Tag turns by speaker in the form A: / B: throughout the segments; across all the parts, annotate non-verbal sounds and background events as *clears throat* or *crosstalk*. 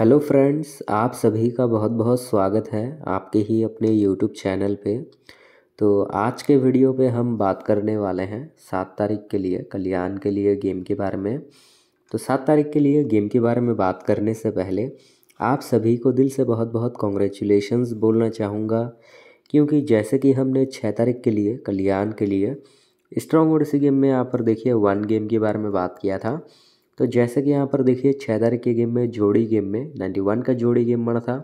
A: hello friends आप सभी का बहुत बहुत स्वागत है आपके ही अपने यूट्यूब चैनल पे तो आज के वीडियो पे हम बात करने वाले हैं सात तारीख के लिए कल्याण के लिए गेम के बारे में तो सात तारीख के लिए गेम के बारे में बात करने से पहले आप सभी को दिल से बहुत बहुत कॉन्ग्रेचुलेशन बोलना चाहूँगा क्योंकि जैसे कि हमने छः तारीख के लिए कल्याण के लिए स्ट्रॉन्ग ओडिसी गेम में यहाँ पर देखिए वन गेम के बारे में बात किया था तो जैसे कि यहाँ पर देखिए छः तारीख के गेम में जोड़ी गेम में नाइन्टी वन का जोड़ी गेम बना था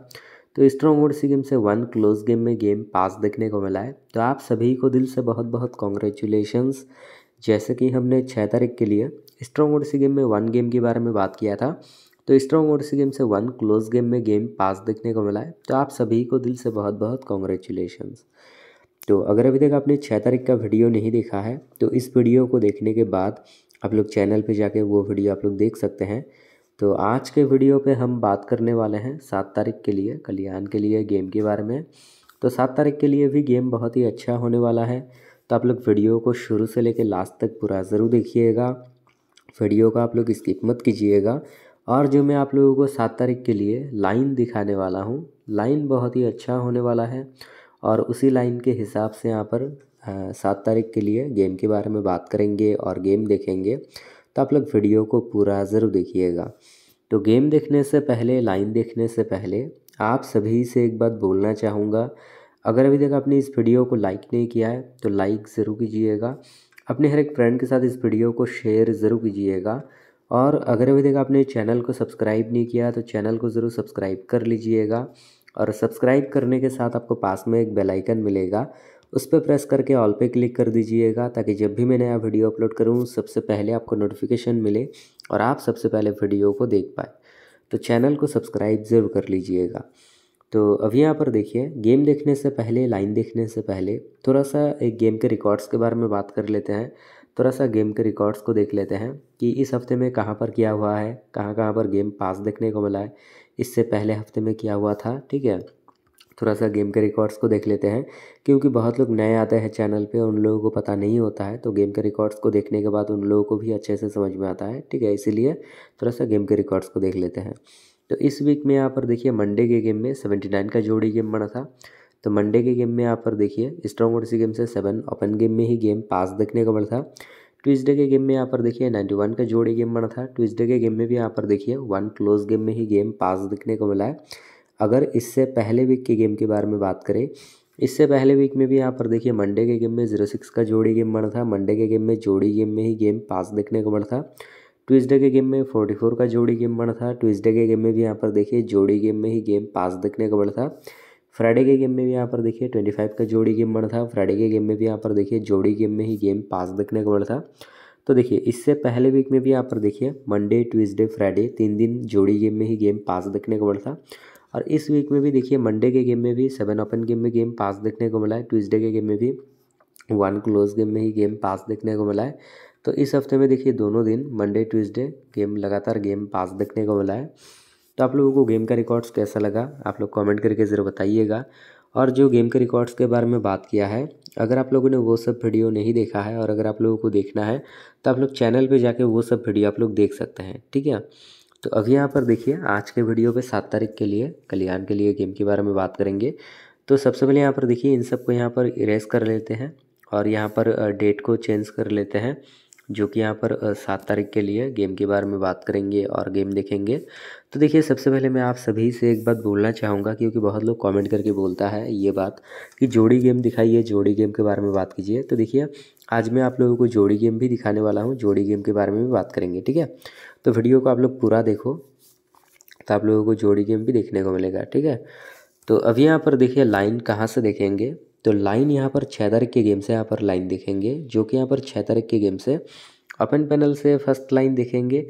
A: तो स्ट्रॉन्ग वोड सी गेम से वन क्लोज गेम में गेम पास देखने को मिला है तो आप सभी को दिल से बहुत बहुत कॉन्ग्रेचुलेशंस जैसे कि हमने छः तारीख के लिए स्ट्रॉन्ग वोड सी गेम में वन गेम के बारे में बात किया था तो स्ट्रॉन्ग वोड सी गेम से वन क्लोज गेम में गेम पास देखने को मिला है तो आप सभी को दिल से बहुत बहुत कॉन्ग्रेचुलेशंस तो अगर अभी तक आपने छः तारीख का वीडियो नहीं देखा है तो इस वीडियो को देखने के बाद आप लोग चैनल पे जाके वो वीडियो आप लोग देख सकते हैं तो आज के वीडियो पे हम बात करने वाले हैं सात तारीख के लिए कल्याण के लिए गेम के बारे में तो सात तारीख के लिए भी गेम बहुत ही अच्छा होने वाला है तो आप लोग वीडियो को शुरू से लेकर लास्ट तक पूरा ज़रूर देखिएगा वीडियो का आप लोग स्किप मत कीजिएगा और जो मैं आप लोगों को सात तारीख के लिए लाइन दिखाने वाला हूँ लाइन बहुत ही अच्छा होने वाला है और उसी लाइन के हिसाब से यहाँ पर सात तारीख के लिए गेम के बारे में बात करेंगे और गेम देखेंगे तो आप लोग वीडियो को पूरा ज़रूर देखिएगा तो गेम देखने से पहले लाइन देखने से पहले आप सभी से एक बात बोलना चाहूँगा अगर अभी तक आपने इस वीडियो को लाइक नहीं किया है तो लाइक ज़रूर कीजिएगा अपने हर एक फ्रेंड के साथ इस वीडियो को शेयर ज़रूर कीजिएगा और अगर अभी तक आपने चैनल को सब्सक्राइब नहीं किया तो चैनल को ज़रूर सब्सक्राइब कर लीजिएगा और सब्सक्राइब करने के साथ आपको पास में एक बेल आइकन मिलेगा उस पर प्रेस करके ऑल पे क्लिक कर दीजिएगा ताकि जब भी मैं नया वीडियो अपलोड करूँ सबसे पहले आपको नोटिफिकेशन मिले और आप सबसे पहले वीडियो को देख पाए तो चैनल को सब्सक्राइब ज़रूर कर लीजिएगा तो अभी यहाँ पर देखिए गेम देखने से पहले लाइन देखने से पहले थोड़ा सा एक गेम के रिकॉर्ड्स के बारे में बात कर लेते हैं थोड़ा सा गेम के रिकॉर्ड्स को देख लेते हैं कि इस हफ्ते में कहाँ पर किया हुआ है कहाँ कहाँ पर गेम पास देखने को मिला है इससे पहले हफ्ते में क्या हुआ था ठीक है थोड़ा सा गेम के रिकॉर्ड्स को देख लेते हैं क्योंकि बहुत लोग नए आते हैं चैनल पे उन लोगों को पता नहीं होता है तो गेम के रिकॉर्ड्स को देखने के बाद उन लोगों को भी अच्छे से समझ में आता है ठीक है इसीलिए थोड़ा सा गेम के रिकॉर्ड्स को देख लेते हैं तो इस वीक में यहाँ पर देखिए मंडे के गेम में सेवेंटी नाइन का जोड़ी गेम बना था तो मंडे के गेम में यहाँ पर देखिए स्ट्रॉन्ग ओडीसी गेम से सेवन ओपन गेम में ही गेम पास देखने को मिला था ट्विजडे के गेम में यहाँ पर देखिए नाइन्टी वन का जोड़ी गेम बना था ट्विजडे के गेम में भी यहाँ पर देखिए वन क्लोज गेम में ही गेम पास देखने को मिला है अगर इससे पहले वीक के गेम के बारे में बात करें इससे पहले वीक में भी यहाँ पर देखिए मंडे के गेम में जीरो सिक्स का जोड़ी गेम बना था मंडे के गेम में जोड़ी गेम में ही गेम पास देखने को बना था ट्यूजडे के गेम में फोर्टी फोर का जोड़ी गेम बना था ट्यूजडे के गेम में भी यहाँ पर देखिए जोड़ी गेम में ही गेम पास देखने को बना था फ्राइडे के गेम में भी यहाँ पर देखिए ट्वेंटी फाइव का जोड़ी गेम बना था फ्राइडे के गेम में भी यहाँ पर देखिए जोड़ी गेम में ही गेम पास देखने को बना था तो देखिए इससे पहले वीक में भी यहाँ पर देखिए मंडे ट्यूजडे फ्राइडे तीन दिन जोड़ी गेम में ही गेम पास देखने को बना था और इस वीक में भी देखिए मंडे के गेम में भी सेवन ओपन गेम में गेम पास देखने को मिला है ट्यूज़डे के गेम में भी वन क्लोज गेम में ही गेम पास देखने को मिला है तो इस हफ्ते में देखिए दोनों दिन मंडे ट्यूज़डे गेम लगातार गेम पास देखने को मिला है तो आप लोगों को गेम का रिकॉर्ड्स कैसा लगा आप लोग कमेंट करके ज़रूर बताइएगा और जो गेम के रिकॉर्ड्स के बारे में बात किया है अगर आप लोगों ने वो सब वीडियो नहीं देखा है और अगर आप लोगों को देखना है तो आप लोग चैनल पर जाके वो सब वीडियो आप लोग देख सकते हैं ठीक है तो अभी यहाँ पर देखिए आज के वीडियो पे सात तारीख के लिए कल्याण के लिए गेम के बारे में बात करेंगे तो सबसे पहले यहाँ पर देखिए इन सब को यहाँ पर इरेज कर लेते हैं और यहाँ पर डेट को चेंज कर लेते हैं जो कि यहाँ पर सात तारीख के लिए गेम के बारे में बात करेंगे और गेम देखेंगे तो देखिए सबसे पहले मैं आप सभी से एक बात बोलना चाहूँगा क्योंकि बहुत लोग कमेंट करके बोलता है ये बात कि जोड़ी गेम दिखाइए जोड़ी गेम के बारे में बात कीजिए तो देखिए आज मैं आप लोगों को जोड़ी गेम भी दिखाने वाला हूँ जोड़ी गेम के बारे में भी बात करेंगे ठीक है तो वीडियो को आप लोग पूरा देखो तो आप लोगों को जोड़ी गेम भी देखने को मिलेगा ठीक है तो अभी यहाँ पर देखिए लाइन कहाँ से देखेंगे तो लाइन यहाँ पर छः तारीख के गेम से यहाँ पर लाइन देखेंगे जो कि यहाँ पर छः तारीख के गेम से अपन पैनल से फर्स्ट लाइन देखेंगे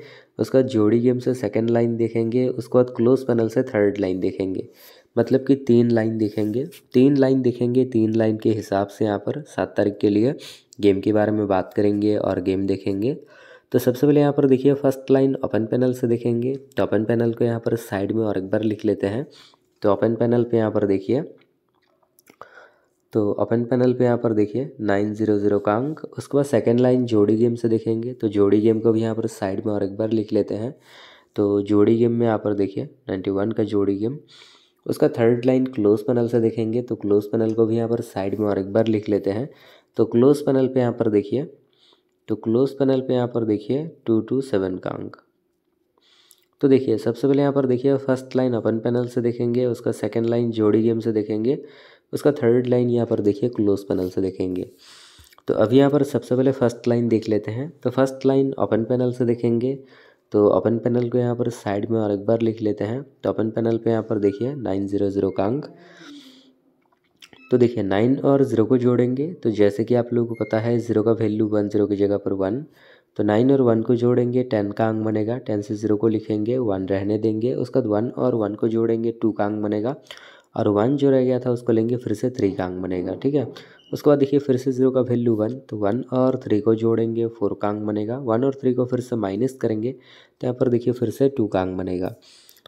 A: उसके बाद जोड़ी गेम से सेकंड लाइन देखेंगे उसके बाद क्लोज पैनल से थर्ड लाइन देखेंगे मतलब कि तीन लाइन देखेंगे तीन लाइन देखेंगे तीन लाइन के हिसाब से यहाँ पर सात तारीख के लिए गेम के बारे में बात करेंगे और गेम देखेंगे तो सबसे पहले यहाँ पर देखिए फर्स्ट लाइन ओपन पैनल से देखेंगे तो ओपन पैनल को यहाँ पर साइड में और एक बार लिख लेते हैं तो ओपन पैनल पे यहाँ पर देखिए तो अपन पैनल पे यहाँ पर देखिए नाइन जीरो जीरो का अंक उसके बाद सेकेंड लाइन जोड़ी गेम से देखेंगे तो जोड़ी गेम को भी यहाँ पर साइड में और एक बार लिख लेते हैं तो जोड़ी गेम में यहाँ पर देखिए नाइन्टी वन का जोड़ी गेम उसका थर्ड लाइन क्लोज पैनल से देखेंगे तो क्लोज पैनल को भी यहाँ पर साइड में और एक बार लिख लेते हैं तो क्लोज पैनल पर यहाँ पर देखिए तो क्लोज पैनल पर यहाँ पर देखिए टू टू सेवन का अंक तो देखिए सबसे पहले यहाँ पर देखिए फर्स्ट लाइन अपन पैनल से देखेंगे उसका सेकेंड लाइन जोड़ी गेम से देखेंगे उसका थर्ड लाइन यहाँ पर देखिए क्लोज पैनल से देखेंगे तो अभी यहाँ पर सबसे पहले फर्स्ट लाइन देख लेते हैं तो फर्स्ट लाइन ओपन पैनल से देखेंगे तो ओपन पैनल को यहाँ पर साइड में और एक बार लिख लेते हैं तो ओपन पैनल पे यहाँ पर देखिए नाइन ज़ीरो ज़ीरो का अंक तो देखिए नाइन और ज़ीरो को जोड़ेंगे तो जैसे कि आप लोगों को पता है ज़ीरो का वैल्यू वन ज़ीरो की जगह पर वन तो नाइन और वन को जोड़ेंगे टेन का अंक बनेगा टेन से ज़ीरो को लिखेंगे वन रहने देंगे उसके बाद वन और वन को जोड़ेंगे टू का अंक बनेगा और वन जो रह गया था उसको लेंगे फिर से थ्री का अंक बनेगा ठीक है उसके बाद देखिए फिर से जीरो का वैल्यू वन तो वन और थ्री को जोड़ेंगे फोर का अंग बनेगा वन और थ्री को फिर से माइनस करेंगे तो यहाँ पर देखिए फिर से टू का अंक बनेगा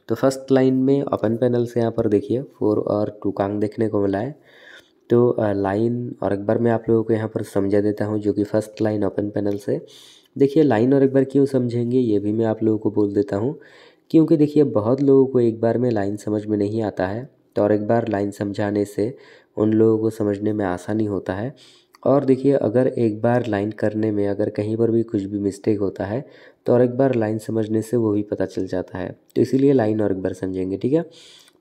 A: तो फर्स्ट लाइन में ओपन पैनल से यहाँ पर देखिए फोर और टू का अंक देखने को मिला है तो लाइन और एक बार मैं आप लोगों को यहाँ पर समझा देता हूँ जो कि फर्स्ट लाइन ओपन पैनल से देखिए लाइन और एक बार क्यों समझेंगे ये भी मैं आप लोगों को बोल देता हूँ क्योंकि देखिए बहुत लोगों को एक बार में लाइन समझ में नहीं आता है तो और एक बार लाइन समझाने से उन लोगों को समझने में आसानी होता है और देखिए अगर एक बार लाइन करने में अगर कहीं पर भी कुछ भी मिस्टेक होता है तो और एक बार लाइन समझने से वो भी पता चल जाता है तो इसीलिए लाइन और एक बार समझेंगे ठीक है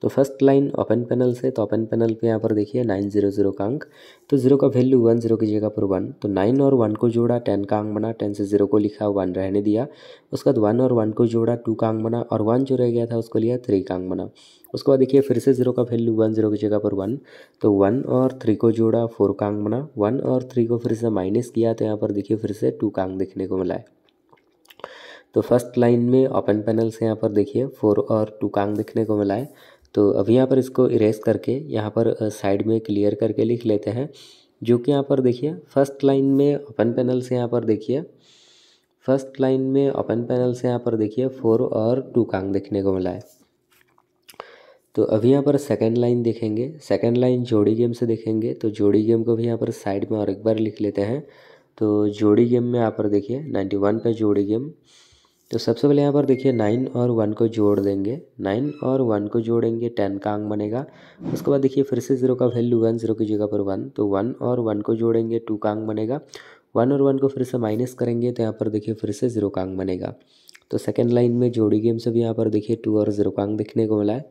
A: तो फर्स्ट लाइन ओपन पैनल से तो ओपन पैनल पे यहाँ पर देखिए नाइन जीरो जीरो का अंक तो जीरो का वैल्यू वन जीरो की जगह पर वन तो नाइन और वन को जोड़ा टेन का अंक बना टेन से जीरो को लिखा वन रहने दिया उसके बाद वन और वन को जोड़ा टू का अंक बना और वन जो रह गया था उसको लिया थ्री का अंक बना उसके बाद देखिए फिर से जीरो का वैल्यू वन जीरो की जगह पर वन तो वन और थ्री को जोड़ा फोर का अंक बना वन और थ्री को फिर से माइनस किया तो यहाँ पर देखिए फिर से टू का अंक देखने को मिला है तो फर्स्ट लाइन में ओपन पैनल से यहाँ पर देखिए फोर और टू का अंक देखने को मिला है तो अब यहाँ पर इसको इरेज करके यहाँ पर साइड में क्लियर करके लिख लेते हैं जो कि यहाँ पर देखिए फर्स्ट लाइन में ओपन पैनल से यहाँ पर देखिए फर्स्ट लाइन में ओपन पैनल से यहाँ पर देखिए फोर और टू कांग देखने को मिला है तो अभी यहाँ पर सेकंड लाइन देखेंगे सेकंड लाइन जोड़ी गेम से देखेंगे तो जोड़ी गेम को भी यहाँ पर साइड में और एक बार लिख लेते हैं तो जोड़ी गेम में यहाँ पर देखिए नाइन्टी वन का जोड़ी गेम तो सबसे पहले यहाँ पर देखिए नाइन और वन को जोड़ देंगे नाइन और वन को जोड़ेंगे टेन का अंक बनेगा उसके बाद देखिए फिर से जीरो का वैल्यू वन जीरो की जगह पर वन तो वन और वन को जोड़ेंगे टू का अंक बनेगा वन और वन को फिर से माइनस करेंगे तो यहाँ पर देखिए फिर से जीरो का अंक बनेगा तो सेकेंड लाइन में जोड़ी गेम से भी यहाँ पर देखिए टू और जीरो का अंक देखने को मिला है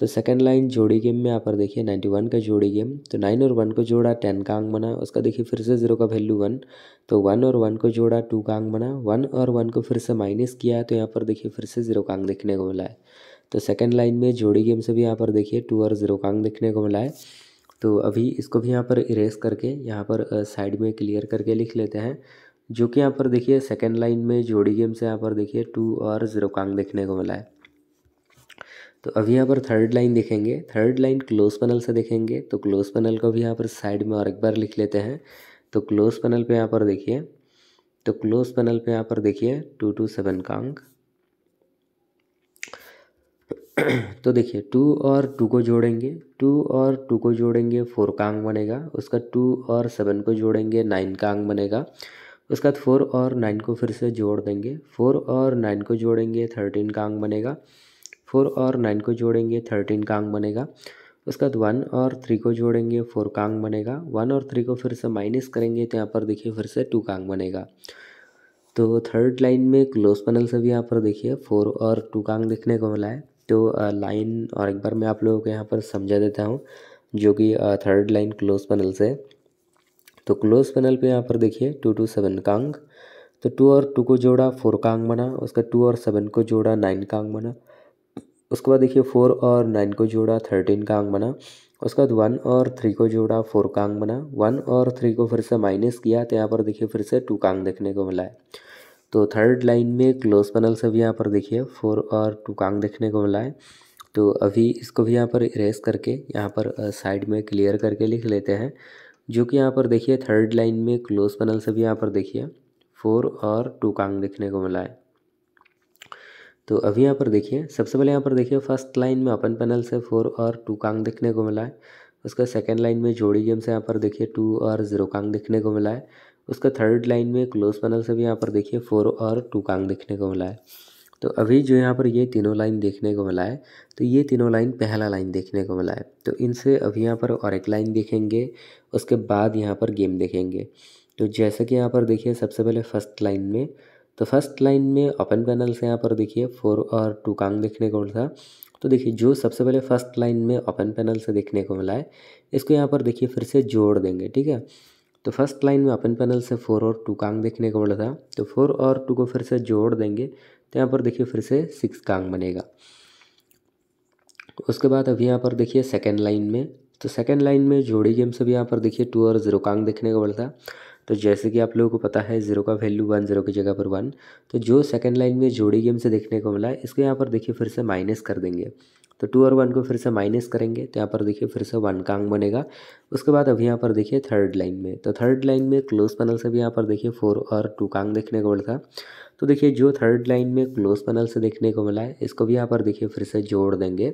A: तो सेकंड लाइन जोड़ी गेम में यहाँ पर देखिए नाइन्टी वन का जोड़ी गेम तो नाइन और वन को जोड़ा टेन का अंक बना उसका देखिए फिर से जीरो का वैल्यू वन तो वन और वन को जोड़ा टू का अंक बना वन और वन को फिर से माइनस किया तो यहाँ पर देखिए फिर से जीरो का अंक देखने को मिला है तो सेकेंड लाइन में जोड़ी गेम से भी यहाँ पर देखिए टू और जीरो का अंक देखने को मिला है तो अभी इसको भी यहाँ पर इरेज करके यहाँ पर साइड में क्लियर करके लिख लेते हैं जो कि यहाँ पर देखिए सेकेंड लाइन में जोड़ी गेम से यहाँ पर देखिए टू और जीरो का अंक देखने को मिला है तो अब यहाँ पर थर्ड लाइन देखेंगे थर्ड लाइन क्लोज पैनल से देखेंगे तो क्लोज पैनल को भी यहाँ पर साइड में और एक बार लिख लेते हैं तो क्लोज पैनल पे यहाँ पर देखिए तो क्लोज पैनल पे यहाँ पर देखिए टू टू सेवन का अंक *clears throat* तो देखिए टू और टू को जोड़ेंगे टू और टू को जोड़ेंगे फोर का अंक बनेगा उसका टू और सेवन को जोड़ेंगे नाइन का अंक बनेगा उसके बाद फोर और नाइन को फिर से जोड़ देंगे फोर और नाइन को जोड़ेंगे थर्टीन का अंक बनेगा फोर और नाइन को जोड़ेंगे थर्टीन का अंक बनेगा उसके बाद वन और थ्री को जोड़ेंगे फोर का अंक बनेगा वन और थ्री को फिर से माइनस करेंगे तो यहाँ पर देखिए फिर से टू का अंक बनेगा तो थर्ड लाइन में क्लोज पैनल से भी यहाँ पर देखिए फोर और टू का अंक देखने को मिला है तो लाइन और एक बार मैं आप लोगों को यहाँ पर समझा देता हूँ जो कि थर्ड लाइन क्लोज पैनल से तो क्लोज पैनल पे यहाँ पर देखिए टू टू सेवन का अंक तो टू और टू को जोड़ा फोर का अंक बना उसका टू और सेवन को जोड़ा नाइन का अंक बना उसके बाद देखिए फोर और नाइन को जोड़ा थर्टीन का अंक बना उसके बाद वन और थ्री को जोड़ा फोर का अंक बना वन और थ्री को फिर से माइनस किया तो यहाँ पर देखिए फिर से टू का अंक देखने को मिला है तो थर्ड लाइन में क्लोज पैनल से भी यहाँ पर देखिए फोर और टू का अंक देखने को मिला है तो अभी इसको भी यहाँ पर इरेज करके यहाँ पर साइड में क्लियर करके लिख लेते हैं जो कि यहाँ पर देखिए थर्ड लाइन में क्लोज पैनल से भी यहाँ पर देखिए फोर और टू कांग देखने को मिला है तो अभी यहाँ पर देखिए सबसे पहले यहाँ पर देखिए फर्स्ट लाइन में अपन पैनल से फोर और टू कांग देखने को मिला है उसका सेकेंड लाइन में जोड़ी गेम से यहाँ पर देखिए टू और जीरो कांग देखने को मिला है उसका थर्ड लाइन में क्लोज पैनल से भी यहाँ पर देखिए फोर और टू कांग देखने को मिला है तो अभी जो यहाँ पर ये तीनों लाइन देखने को मिला है तो ये तीनों लाइन पहला लाइन देखने को मिला है तो इनसे अभी यहाँ पर और एक लाइन देखेंगे उसके बाद यहाँ पर गेम देखेंगे तो जैसे कि यहाँ पर देखिए सबसे पहले फर्स्ट लाइन में तो फर्स्ट लाइन में ओपन पैनल से यहाँ पर देखिए फोर और टू कांग देखने को मिलता तो देखिए जो सबसे पहले फर्स्ट लाइन में ओपन पैनल से देखने को मिला है इसको यहाँ पर देखिए फिर से जोड़ देंगे ठीक है तो फर्स्ट लाइन में ओपन पैनल से फोर और टू कांग देखने को मिला था तो फोर और टू को फिर से जोड़ देंगे तो यहाँ पर देखिए फिर से सिक्स कांग बनेगा उसके बाद अभी यहाँ पर देखिए सेकेंड लाइन में तो सेकेंड लाइन में जोड़ी गेम से भी यहाँ पर देखिए टू और जीरो कांग देखने को मिलता था तो जैसे कि आप लोगों को पता है ज़ीरो का वैल्यू वन ज़ीरो की जगह पर वन तो जो सेकेंड लाइन में जोड़ी गेम से देखने को मिला इसको यहाँ पर देखिए फिर से माइनस कर देंगे तो टू और वन को फिर से माइनस करेंगे तो यहाँ पर देखिए फिर से वन का बनेगा उसके बाद अभी यहाँ पर देखिए थर्ड लाइन में तो थर्ड लाइन में क्लोज पैनल से भी यहाँ पर देखिए फोर और टू कांग देखने को मिलता तो देखिए जो थर्ड लाइन में क्लोज पैनल से देखने को मिला है इसको भी यहाँ पर देखिए फिर से जोड़ देंगे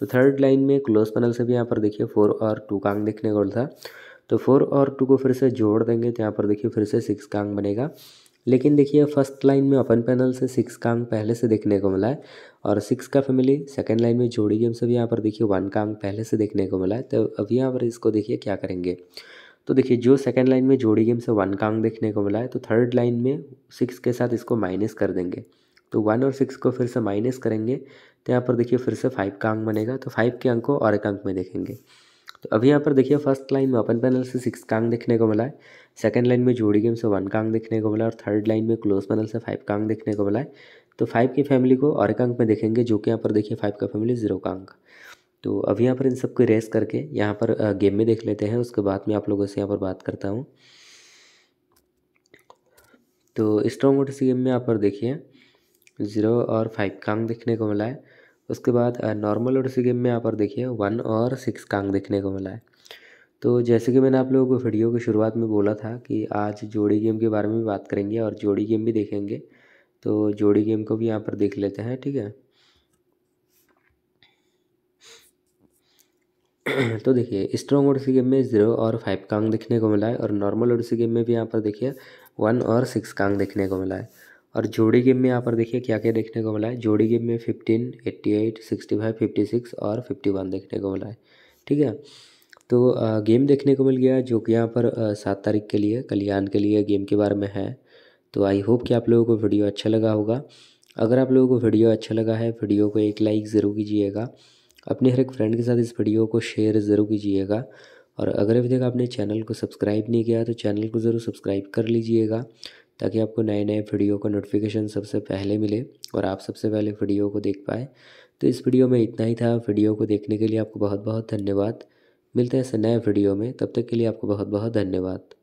A: तो थर्ड लाइन में क्लोज पैनल से भी यहाँ पर देखिए फोर और टू कांग देखने को मिलता तो फोर और टू को फिर से जोड़ देंगे तो यहाँ पर देखिए फिर से सिक्स का अंक बनेगा लेकिन देखिए फर्स्ट लाइन में अपन पैनल से सिक्स का अंक पहले से देखने को मिला है और सिक्स का फैमिली सेकेंड लाइन में जोड़ी गेम से भी यहाँ पर देखिए वन का अंक पहले से देखने को मिला है तो अब यहाँ पर इसको देखिए क्या करेंगे तो देखिए जो सेकेंड लाइन में जोड़ी गेम से वन का अंक देखने को मिला है तो थर्ड लाइन में सिक्स के साथ इसको माइनस कर देंगे तो वन और सिक्स को फिर से माइनस करेंगे तो यहाँ पर देखिए फिर से फाइव का अंक बनेगा तो फाइव के अंक को और एक अंक में देखेंगे तो अभी यहाँ पर देखिए फर्स्ट लाइन में ओपन पैनल से सिक्स कांग देखने को मिला है सेकंड लाइन में जोड़ी गेम से वन कांग देखने को मिला और थर्ड लाइन में क्लोज पैनल से फाइव कांग देखने को मिला है तो फाइव की फैमिली को और एक अंक में देखेंगे जो कि यहाँ पर देखिए फाइव का फैमिली जीरो का अंक तो अभी यहाँ पर इन सबको रेस करके यहाँ पर गेम में देख लेते हैं उसके बाद में आप लोगों से यहाँ पर बात करता हूँ तो स्ट्रॉन्ग मोटर गेम में यहाँ पर देखिए ज़ीरो और फाइव कांग देखने को मिला है उसके बाद नॉर्मल और सी गेम में यहाँ पर देखिए वन और सिक्स कांग देखने को मिला है तो जैसे कि मैंने आप लोगों को वीडियो की शुरुआत में बोला था कि आज जोड़ी गेम के बारे में भी बात करेंगे और जोड़ी गेम भी देखेंगे तो जोड़ी गेम को भी यहाँ पर देख लेते हैं ठीक है तो देखिए स्ट्रॉन्ग ओडिसी गेम में ज़ीरो और फाइव कांग देखने को मिला है और नॉर्मल ओडसी गेम में भी यहाँ पर देखिए वन और सिक्स कांग देखने को मिला है और जोड़ी गेम में यहाँ पर देखिए क्या क्या देखने को मिला है जोड़ी गेम में fifteen eighty eight sixty five fifty six और फिफ्टी वन देखने को मिला है ठीक है तो गेम देखने को मिल गया जो कि यहाँ पर सात तारीख के लिए कल्याण के लिए गेम के बारे में है तो आई होप कि आप लोगों को वीडियो अच्छा लगा होगा अगर आप लोगों को वीडियो अच्छा लगा है वीडियो को एक लाइक ज़रूर कीजिएगा अपने हर एक फ्रेंड के साथ इस वीडियो को शेयर ज़रूर कीजिएगा और अगर अभी तक आपने चैनल को सब्सक्राइब नहीं किया तो चैनल को ज़रूर सब्सक्राइब कर लीजिएगा ताकि आपको नए नए वीडियो का नोटिफिकेशन सबसे पहले मिले और आप सबसे पहले वीडियो को देख पाए तो इस वीडियो में इतना ही था वीडियो को देखने के लिए आपको बहुत बहुत धन्यवाद मिलते हैं ऐसे नए वीडियो में तब तक के लिए आपको बहुत बहुत धन्यवाद